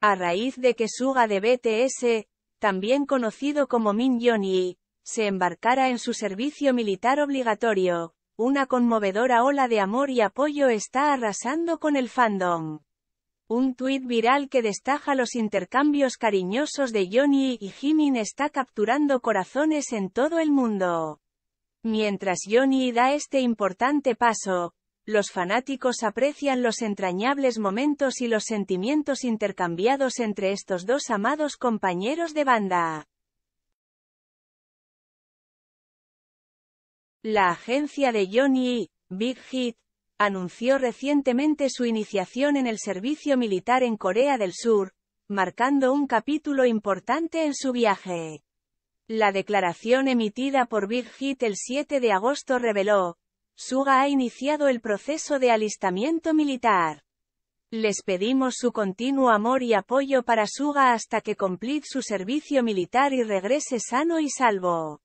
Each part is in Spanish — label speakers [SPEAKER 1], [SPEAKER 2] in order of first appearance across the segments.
[SPEAKER 1] a raíz de que Suga de BTS, también conocido como Min Yoni, se embarcara en su servicio militar obligatorio. Una conmovedora ola de amor y apoyo está arrasando con el fandom. Un tuit viral que destaja los intercambios cariñosos de Johnny y Jimin está capturando corazones en todo el mundo. Mientras Johnny da este importante paso, los fanáticos aprecian los entrañables momentos y los sentimientos intercambiados entre estos dos amados compañeros de banda. La agencia de Johnny e. Big Hit, anunció recientemente su iniciación en el servicio militar en Corea del Sur, marcando un capítulo importante en su viaje. La declaración emitida por Big Hit el 7 de agosto reveló, Suga ha iniciado el proceso de alistamiento militar. Les pedimos su continuo amor y apoyo para Suga hasta que complete su servicio militar y regrese sano y salvo.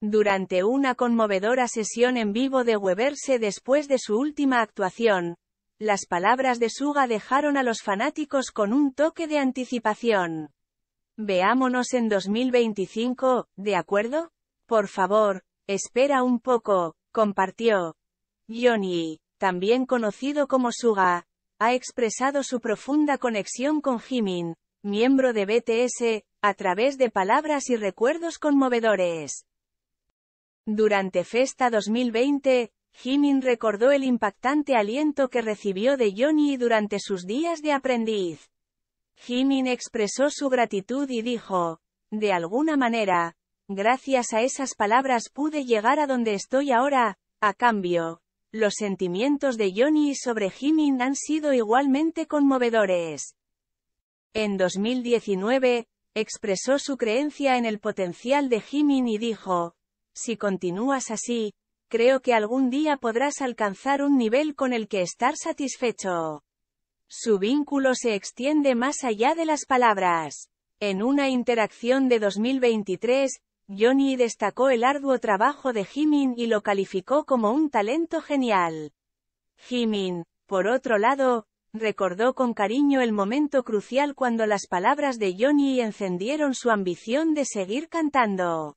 [SPEAKER 1] Durante una conmovedora sesión en vivo de Weberse después de su última actuación, las palabras de Suga dejaron a los fanáticos con un toque de anticipación. Veámonos en 2025, ¿de acuerdo? Por favor, Espera un poco, compartió. Johnny, también conocido como Suga, ha expresado su profunda conexión con Jimin, miembro de BTS, a través de palabras y recuerdos conmovedores. Durante Festa 2020, Jimin recordó el impactante aliento que recibió de Johnny durante sus días de aprendiz. Jimin expresó su gratitud y dijo, de alguna manera, Gracias a esas palabras pude llegar a donde estoy ahora, a cambio. Los sentimientos de Johnny sobre Jimin han sido igualmente conmovedores. En 2019, expresó su creencia en el potencial de Jimin y dijo, si continúas así, creo que algún día podrás alcanzar un nivel con el que estar satisfecho. Su vínculo se extiende más allá de las palabras. En una interacción de 2023, Johnny destacó el arduo trabajo de Jimin y lo calificó como un talento genial. Jimin, por otro lado, recordó con cariño el momento crucial cuando las palabras de Johnny encendieron su ambición de seguir cantando.